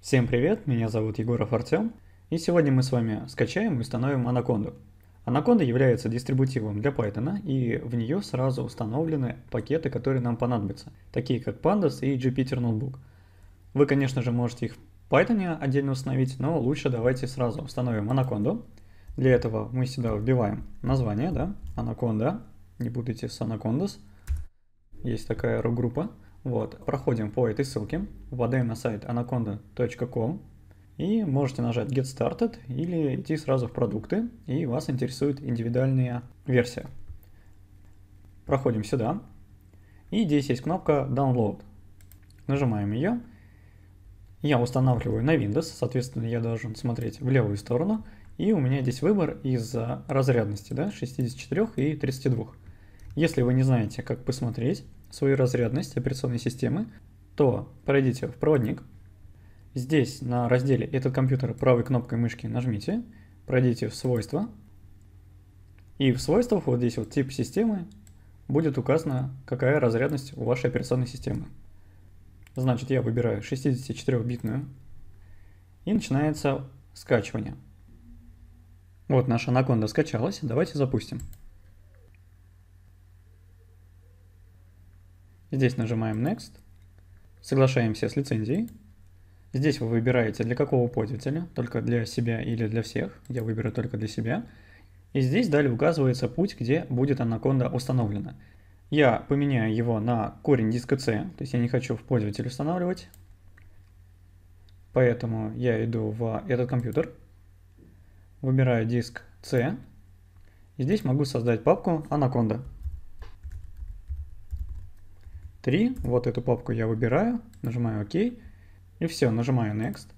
Всем привет, меня зовут Егоров Артем, и сегодня мы с вами скачаем и установим анаконду. Анаконда является дистрибутивом для Python, и в нее сразу установлены пакеты, которые нам понадобятся, такие как Pandas и Jupyter Notebook. Вы, конечно же, можете их в Python отдельно установить, но лучше давайте сразу установим анаконду. Для этого мы сюда вбиваем название, да, анаконда, не путайте с анакондас, есть такая рок-группа. группа вот, проходим по этой ссылке, вводаем на сайт anaconda.com и можете нажать Get Started или идти сразу в продукты, и вас интересует индивидуальная версия. Проходим сюда, и здесь есть кнопка Download. Нажимаем ее. Я устанавливаю на Windows, соответственно, я должен смотреть в левую сторону, и у меня здесь выбор из а, разрядности, да, 64 и 32. Если вы не знаете, как посмотреть свою разрядность операционной системы, то пройдите в проводник. Здесь на разделе «Этот компьютер» правой кнопкой мышки нажмите, пройдите в «Свойства». И в свойствах, вот здесь вот тип системы, будет указано какая разрядность у вашей операционной системы. Значит, я выбираю 64-битную. И начинается скачивание. Вот наша анаконда скачалась, давайте запустим. Здесь нажимаем Next, соглашаемся с лицензией. Здесь вы выбираете для какого пользователя, только для себя или для всех. Я выберу только для себя. И здесь далее указывается путь, где будет анаконда установлена. Я поменяю его на корень диска C, то есть я не хочу в пользователь устанавливать. Поэтому я иду в этот компьютер, выбираю диск C, и здесь могу создать папку анаконда. 3. Вот эту папку я выбираю, нажимаю ОК. И все, нажимаю Next.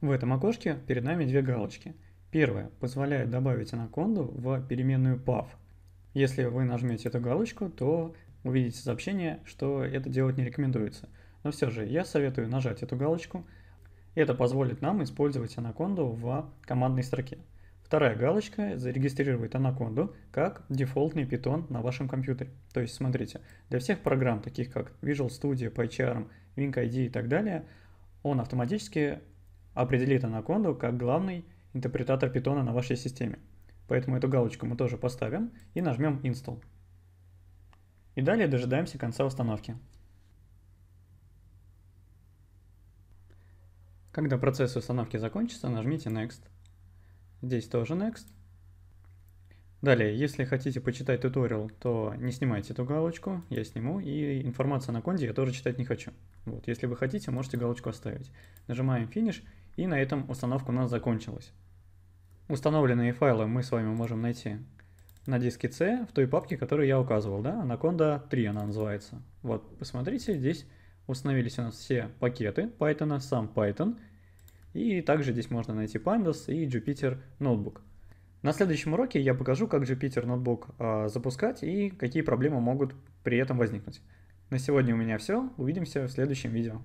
В этом окошке перед нами две галочки. Первая позволяет добавить анаконду в переменную path. Если вы нажмете эту галочку, то увидите сообщение, что это делать не рекомендуется. Но все же я советую нажать эту галочку. Это позволит нам использовать анаконду в командной строке. Вторая галочка зарегистрировать анаконду как дефолтный питон на вашем компьютере. То есть, смотрите, для всех программ, таких как Visual Studio, PyCharm, WinID и так далее, он автоматически определит анаконду как главный интерпретатор питона на вашей системе. Поэтому эту галочку мы тоже поставим и нажмем Install. И далее дожидаемся конца установки. Когда процесс установки закончится, нажмите Next. Здесь тоже next. Далее, если хотите почитать туториал, то не снимайте эту галочку, я сниму, и информация на конде я тоже читать не хочу. Вот, если вы хотите, можете галочку оставить. Нажимаем Finish и на этом установка у нас закончилась. Установленные файлы мы с вами можем найти на диске C, в той папке, которую я указывал, да, Anaconda 3 она называется. Вот, посмотрите, здесь установились у нас все пакеты Python, сам Python — и также здесь можно найти Pandas и Jupyter Notebook. На следующем уроке я покажу, как Jupyter Notebook э, а, запускать и какие проблемы могут при этом возникнуть. На сегодня у меня все. Увидимся в следующем видео.